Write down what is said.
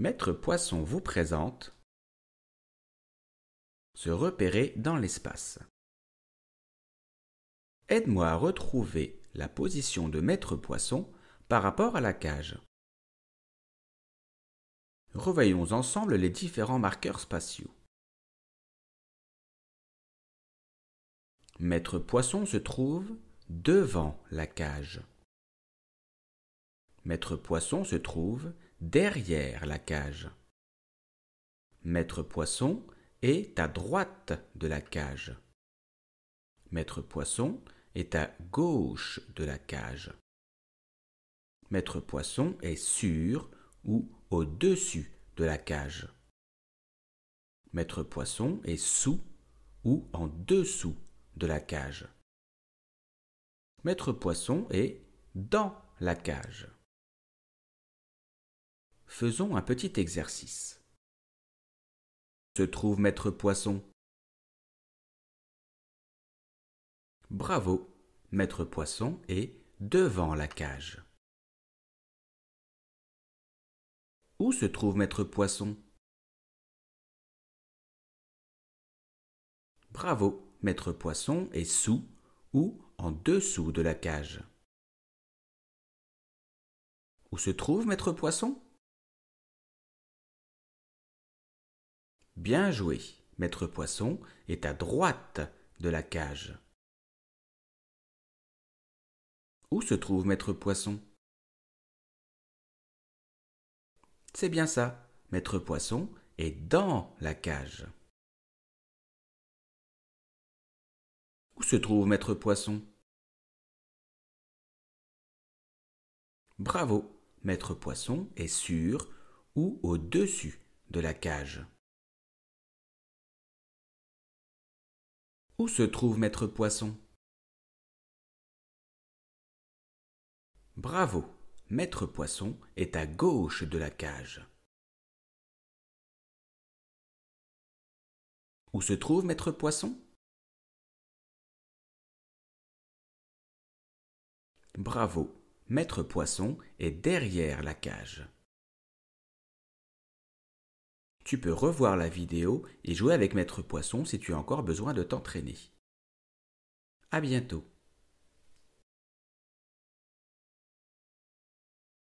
Maître Poisson vous présente Se repérer dans l'espace. Aide-moi à retrouver la position de Maître Poisson par rapport à la cage. Revoyons ensemble les différents marqueurs spatiaux. Maître Poisson se trouve devant la cage. Maître Poisson se trouve derrière la cage. Maître Poisson est à droite de la cage. Maître Poisson est à gauche de la cage. Maître Poisson est sur ou au-dessus de la cage. Maître Poisson est sous ou en dessous de la cage. Maître Poisson est dans la cage faisons un petit exercice. Se trouve Maître Poisson. Bravo, Maître Poisson est devant la cage. Où se trouve Maître Poisson Bravo, Maître Poisson est sous ou en dessous de la cage. Où se trouve Maître Poisson Bien joué. Maître Poisson est à droite de la cage. Où se trouve Maître Poisson C'est bien ça. Maître Poisson est dans la cage. Où se trouve Maître Poisson Bravo. Maître Poisson est sur ou au-dessus de la cage. Où se trouve Maître Poisson Bravo Maître Poisson est à gauche de la cage. Où se trouve Maître Poisson Bravo Maître Poisson est derrière la cage tu peux revoir la vidéo et jouer avec Maître Poisson si tu as encore besoin de t'entraîner. A bientôt